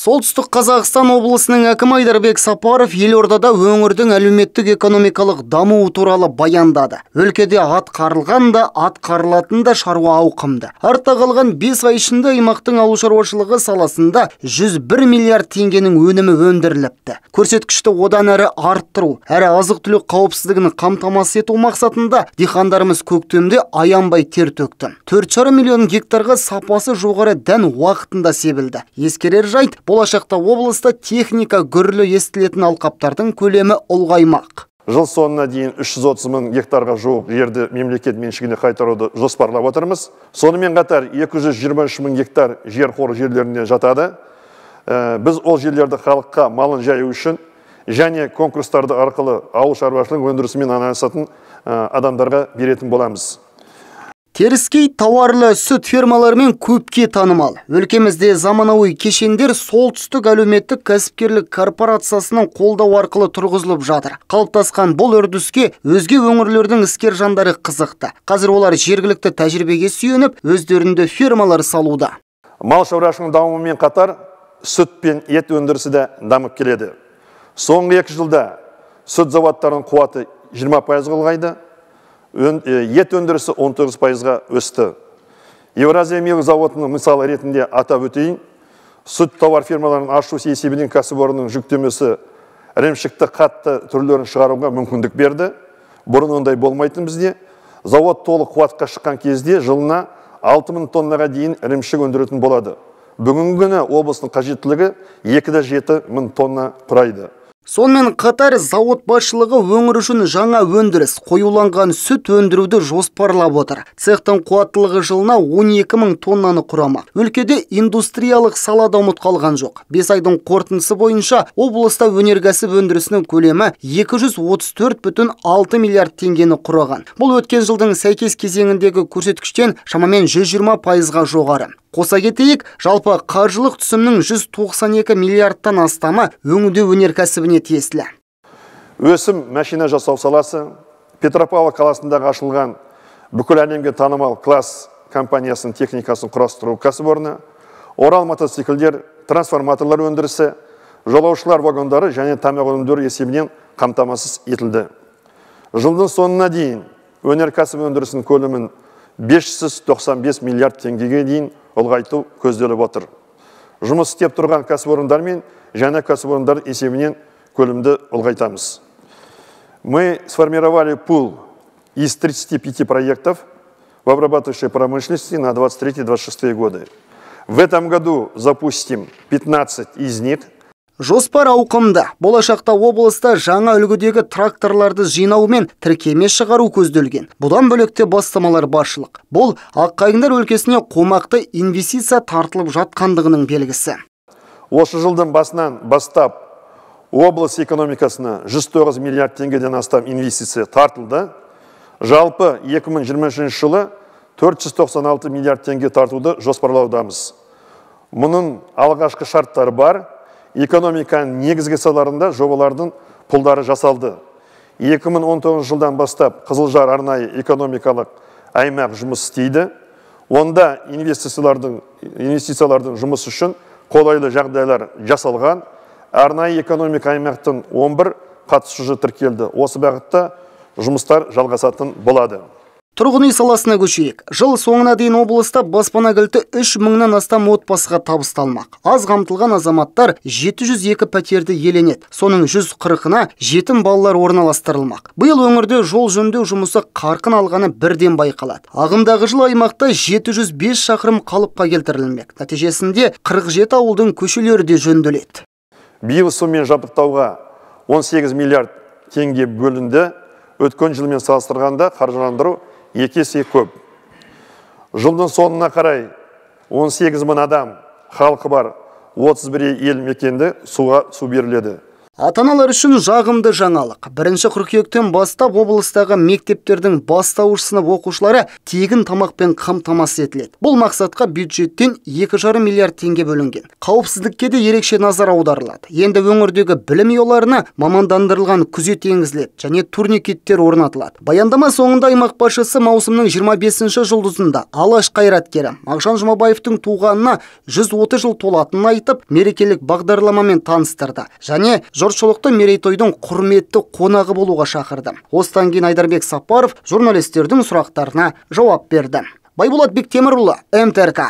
солтүстік қазақстан облысының әкімі айдарбек сапаров елордада өңірдің әлеуметтік экономикалық дамуы туралы баяндады өлкеде атқарылған да атқарылатын да шаруа ауқымды артта қалған бес ай ішінде аймақтың ауыл шаруашылығы саласында 101 миллиард теңгенің өнімі өндіріліпті көрсеткішті одан әрі арттыру әрі азық түлік қауіпсіздігін қамтамасыз ету мақсатында диқандарымыз көктемде аянбай тер төкті төрт миллион гектарға сапасы жоғары дән уақытында себілді ескерер жайт болашақта облыста техника гүрлі естілетін алқаптардың көлемі ұлғаймақ жыл соңына дейін 330 мың гектарға жуық жерді мемлекет меншігіне қайтаруды жоспарлап отырмыз сонымен қатар 223 мың гектар жер қоры жерлеріне жатады ә, біз ол жерлерді халыққа малын жаю үшін және конкурстарды арқылы ауыл шаруашылығы өндірісімен айналысатын ә, адамдарға беретін боламыз теріскей тауарлы сүт фермаларымен көпке танымал өлкемізде заманауи кешендер солтүстік әлеуметтік кәсіпкерлік корпорациясының қолдау арқылы тұрғызылып жатыр қалыптасқан бұл үрдіске өзге өңірлердің іскер жандары қызықты қазір олар жергілікті тәжірибеге сүйеніп өздерінде фермалар салуда мал шаруашылығының дамуымен қатар сүт пен ет өндірісі де дамып келеді соңғы екі жылда сүт зауыттарының қуаты 20 ұлғайды ет өндірісі 19 пайызға өсті евразия мил зауытының мысалы ретінде атап өтейін сүт тауар фермаларын ашу есебінен кәсіпорынның жүктемесі ірімшікті қатты түрлерін шығаруға мүмкіндік берді бұрын ондай болмайтын бізде зауыт толық қуатқа шыққан кезде жылына 6000 тоннаға дейін ірімшік өндіретін болады бүгінгі күні облыстың қажеттілігі екі мың тонна құрайды сонымен қатар зауыт басшылығы өңір үшін жаңа өндіріс қойуланған сүт өндіруді жоспарлап отыр Цехтің қуаттылығы жылына 12 мың тоннаны құрама. өлкеде индустриялық сала да ұмыт қалған жоқ бес айдың қортынсы бойынша облыста өнеркәсіп өндірісінің көлемі 234 бүтін 6 миллиард теңгені құраған бұл өткен жылдың сәйкес кезеңіндегі көрсеткіштен шамамен 120 пайызға жоғары Қоса кетейік, жалпы қаржылық түсімнің 192 миллиардтан астамы өңдеу өнеркәсібіне тиесілі. Өсім машина жасау саласы Петропавл қаласында ашылған бүкіл әлемге танымал класс компаниясының техникасын құрастыру кәсіпорны, Орал мотоциклдер, трансформаторлар өндірісі, жолаушылар вагондары және тамақ өнімдері есебінен қамтамасыз етілді. Жылдың соңына дейін өнеркәсіп өндірісінің көлемін 595 миллиард теңгеге дейін ұлғайту көзделіп отыр жұмыс істеп тұрған кәсіпорындар мен жаңа кәсіпорындар есебінен көлемді ұлғайтамыз мы сформировали пул из 35 проектов в обрабатывающей промышленности на 23-26 годы. В этом году запустим 15 из них – Жоспар ауқымды. Болашақта облыста жаңа үлгідегі тракторларды жинау мен тіркеме шығару көзделген. Бұдан бөлікте бастамалар баршылық. Бұл аққайыңдар өлкесіне қомақты инвестиция тартылып жатқандығының белгісі. Осы жылдың басынан бастап облыс экономикасына 109 миллиард теңгеден астам инвестиция тартылды. Жалпы 2023 жылы 496 миллиард теңге тартуды жоспарлаудамыз. Мұның алғашқы шарттары бар экономиканың негізгі салаларында жобалардың пұлдары жасалды 2019 жылдан бастап қызылжар арнайы экономикалық аймақ жұмыс істейді онда инвестициялардың, инвестициялардың жұмыс үшін қолайлы жағдайлар жасалған арнайы экономика аймақтың 11 қатысушы тіркелді осы бағытта жұмыстар жалғасатын болады Тұрғын үй саласына көшейік. Жыл соңына дейін облыста баспана кілті 3 мыңнан астам отбасыға табысталмақ. Аз қамтылған азаматтар 702 пәтерді еленет. Соның 140-ына жетім балалар орналастырылмақ. Биыл өңірде жол жөндеу жұмысы қарқын алғаны бірден байқалады. Ағымдағы жыл аймақта 705 шақырым қалыпқа келтірілмек. Нәтижесінде 47 ауылдың көшелері де жөнделеді. Биыл сумен жабдықтауға 18 миллиард теңге бөлінді. Өткен жылмен салыстырғанда қаржыландыру Екесе көп жылдың соңына қарай 18 мың адам халқы бар 31 ел мекенді суға су беріледі ата үшін жағымды жаңалық. Бірінші қыркүйектен бастап облыстағы мектептердің бастауыш сынып оқушылары тегін тамақпен қамтамасыз етіледі. Бұл мақсатқа бюджеттен 2,5 миллиард теңге бөлінген. Қауіпсіздікке де ерекше назар аударылады. Енді өңірдегі білім ұяларына мамандандырылған күзет енгізіледі және турникеттер орнатылады. Баяндама соңында аймақ басшысы маусымның 25-ші жұлдызында Алаш қайраткері Мағжан Жұмабаевтың туғанына 130 жыл толатынын айтып, мерекелік бағдарламамен таныстырды. Және жұртшылықты мерейтойдың құрметті қонағы болуға шақырды осыдан кейін айдарбек сапаров журналистердің сұрақтарына жауап берді байболат бектемірұлы мтрк